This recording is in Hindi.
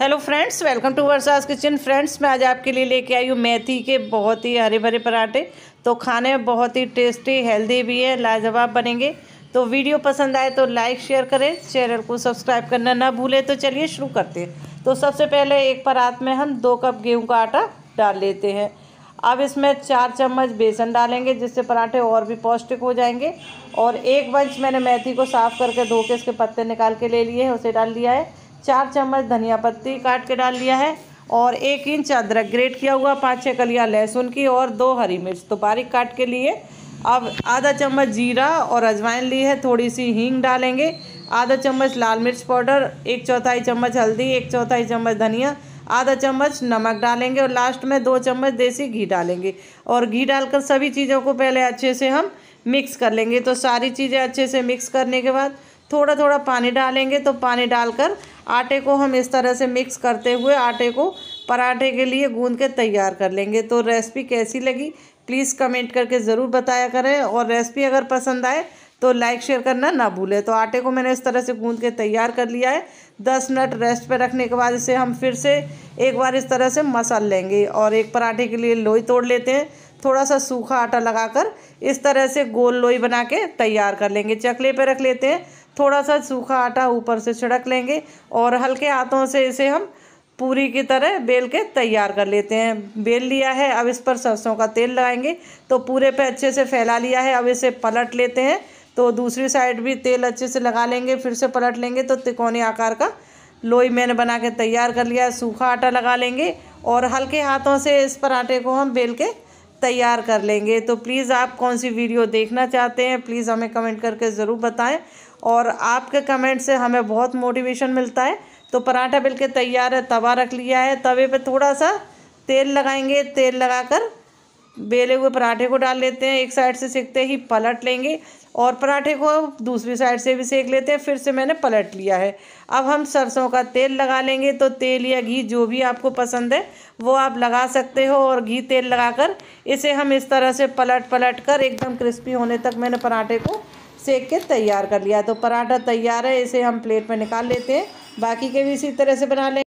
hello friends welcome to Varsha's kitchen friends मैं आज आपके लिए लेके आई हूँ मेथी के बहुत ही हरे भरे पराठे तो खाने में बहुत ही टेस्टी हेल्दी भी है लाजवाब बनेंगे तो वीडियो पसंद आए तो लाइक शेयर करें चैनल को सब्सक्राइब करना ना भूलें तो चलिए शुरू करते हैं तो सबसे पहले एक परात में हम दो कप गेहूँ का आटा डाल लेते हैं अब इसमें चार चम्मच बेसन डालेंगे जिससे पराठे और भी पौष्टिक हो जाएंगे और एक बंच मैंने मेथी को साफ़ करके धो के इसके पत्ते निकाल के ले लिए हैं उसे डाल दिया है चार चम्मच धनिया पत्ती काट के डाल दिया है और एक इंच अदरक ग्रेट किया हुआ पाँच छः कलियाँ लहसुन की और दो हरी मिर्च तो बारीक काट के लिए अब आधा चम्मच जीरा और अजवाइन ली है थोड़ी सी हींग डालेंगे आधा चम्मच लाल मिर्च पाउडर एक चौथाई चम्मच हल्दी एक चौथाई चम्मच धनिया आधा चम्मच नमक डालेंगे और लास्ट में दो चम्मच देसी घी डालेंगे और घी डालकर सभी चीज़ों को पहले अच्छे से हम मिक्स कर लेंगे तो सारी चीज़ें अच्छे से मिक्स करने के बाद थोड़ा थोड़ा पानी डालेंगे तो पानी डालकर आटे को हम इस तरह से मिक्स करते हुए आटे को पराठे के लिए गूंद के तैयार कर लेंगे तो रेसिपी कैसी लगी प्लीज़ कमेंट करके ज़रूर बताया करें और रेसिपी अगर पसंद आए तो लाइक शेयर करना ना भूलें तो आटे को मैंने इस तरह से गूंद के तैयार कर लिया है दस मिनट रेस्ट पर रखने के बाद इसे हम फिर से एक बार इस तरह से मसल लेंगे और एक पराठे के लिए लोई तोड़ लेते हैं थोड़ा सा सूखा आटा लगाकर इस तरह से गोल लोई बना के तैयार कर लेंगे चकले पर रख लेते हैं थोड़ा सा सूखा आटा ऊपर से छिड़क लेंगे और हल्के हाथों से इसे हम पूरी की तरह बेल के तैयार कर लेते हैं बेल लिया है अब इस पर सरसों का तेल लगाएंगे तो पूरे पे अच्छे से फैला लिया है अब इसे पलट लेते हैं तो दूसरी साइड भी तेल अच्छे से लगा लेंगे फिर से पलट लेंगे तो तिकोने आकार का लोई मैंने बना के तैयार कर लिया है सूखा आटा लगा लेंगे और हल्के हाथों से इस पर आटे को हम बेल के तैयार कर लेंगे तो प्लीज़ आप कौन सी वीडियो देखना चाहते हैं प्लीज़ हमें कमेंट करके ज़रूर बताएँ और आपके कमेंट से हमें बहुत मोटिवेशन मिलता है तो पराठा बिल्कुल तैयार है तवा रख लिया है तवे पे थोड़ा सा तेल लगाएंगे तेल लगाकर बेले हुए पराठे को डाल लेते हैं एक साइड से सेकते ही पलट लेंगे और पराठे को दूसरी साइड से भी सेक लेते हैं फिर से मैंने पलट लिया है अब हम सरसों का तेल लगा लेंगे तो तेल या घी जो भी आपको पसंद है वो आप लगा सकते हो और घी तेल लगाकर इसे हम इस तरह से पलट पलट कर एकदम क्रिस्पी होने तक मैंने पराठे को सेक के तैयार कर लिया तो पराठा तैयार है इसे हम प्लेट में निकाल लेते हैं बाकी के भी इसी तरह से बना लें